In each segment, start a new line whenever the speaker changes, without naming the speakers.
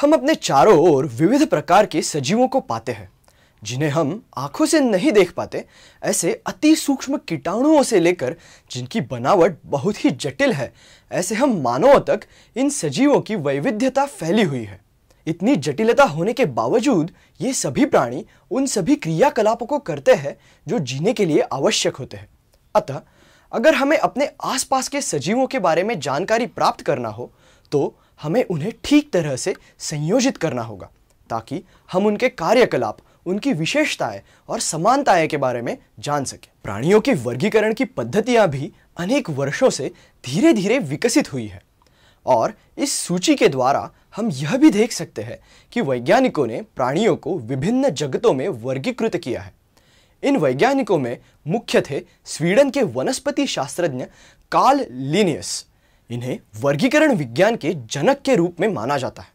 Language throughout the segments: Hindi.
हम अपने चारों ओर विविध प्रकार के सजीवों को पाते हैं जिन्हें हम आंखों से नहीं देख पाते ऐसे अति सूक्ष्म कीटाणुओं से लेकर जिनकी बनावट बहुत ही जटिल है ऐसे हम मानवों तक इन सजीवों की वैविध्यता फैली हुई है इतनी जटिलता होने के बावजूद ये सभी प्राणी उन सभी क्रियाकलापों को करते हैं जो जीने के लिए आवश्यक होते हैं अतः अगर हमें अपने आसपास के सजीवों के बारे में जानकारी प्राप्त करना हो तो हमें उन्हें ठीक तरह से संयोजित करना होगा ताकि हम उनके कार्यकलाप उनकी विशेषताएं और समानताएं के बारे में जान सकें प्राणियों के वर्गीकरण की पद्धतियां भी अनेक वर्षों से धीरे धीरे विकसित हुई है और इस सूची के द्वारा हम यह भी देख सकते हैं कि वैज्ञानिकों ने प्राणियों को विभिन्न जगतों में वर्गीकृत किया है इन वैज्ञानिकों में मुख्य थे स्वीडन के वनस्पति शास्त्रज्ञ कार्ल लीनियस इन्हें वर्गीकरण विज्ञान के जनक के रूप में माना जाता है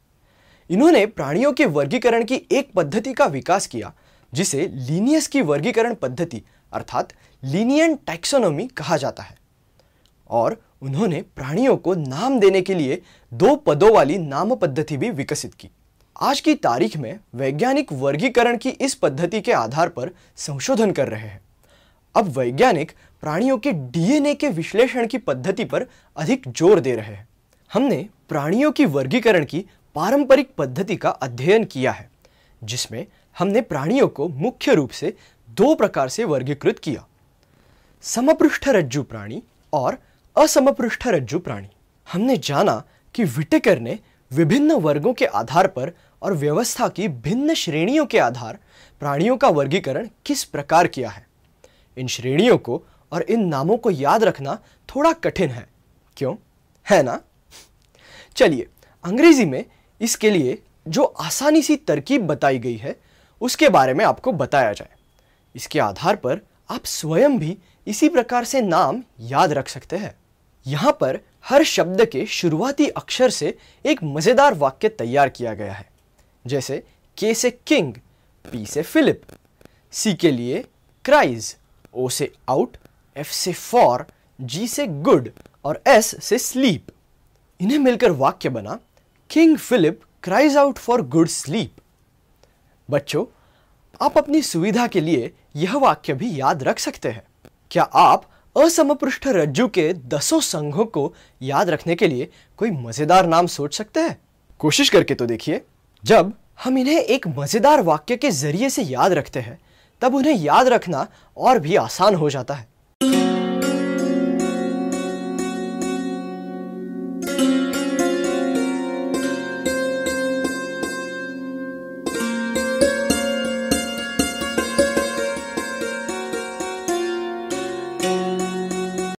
इन्होंने प्राणियों के वर्गीकरण की एक पद्धति का विकास किया जिसे लीनियस की वर्गीकरण पद्धति अर्थात लीनियन टैक्सोनोमी कहा जाता है और उन्होंने प्राणियों को नाम देने के लिए दो पदों वाली नाम पद्धति भी विकसित की आज की तारीख में वैज्ञानिक वर्गीकरण की इस पद्धति के आधार पर संशोधन कर रहे हैं अब वैज्ञानिक प्राणियों के डीएनए के विश्लेषण की पद्धति पर अधिक जोर दे रहे हैं हमने प्राणियों की वर्गीकरण की पारंपरिक पद्धति का अध्ययन किया है जिसमें हमने प्राणियों को मुख्य रूप से दो प्रकार से वर्गीकृत किया समपृष्ठ रज्जु प्राणी और असमपृष्ठ रज्जु प्राणी हमने जाना कि विटेकर ने विभिन्न वर्गों के आधार पर और व्यवस्था की भिन्न श्रेणियों के आधार प्राणियों का वर्गीकरण किस प्रकार किया है इन श्रेणियों को और इन नामों को याद रखना थोड़ा कठिन है क्यों है ना चलिए अंग्रेजी में इसके लिए जो आसानी सी तरकीब बताई गई है उसके बारे में आपको बताया जाए इसके आधार पर आप स्वयं भी इसी प्रकार से नाम याद रख सकते हैं यहाँ पर हर शब्द के शुरुआती अक्षर से एक मज़ेदार वाक्य तैयार किया गया है जैसे के से किंग पी से फिलिप सी के लिए क्राइज ओ से आउट एफ से फॉर जी से गुड और एस से स्लीप इन्हें मिलकर वाक्य बना king Philip cries out for good sleep बच्चों आप अपनी सुविधा के लिए यह वाक्य भी याद रख सकते हैं क्या आप असमपृष्ठ रज्जु के दसों संघों को याद रखने के लिए कोई मजेदार नाम सोच सकते हैं कोशिश करके तो देखिए जब हम इन्हें एक मजेदार वाक्य के जरिए से याद रखते हैं तब उन्हें याद रखना और भी आसान हो जाता है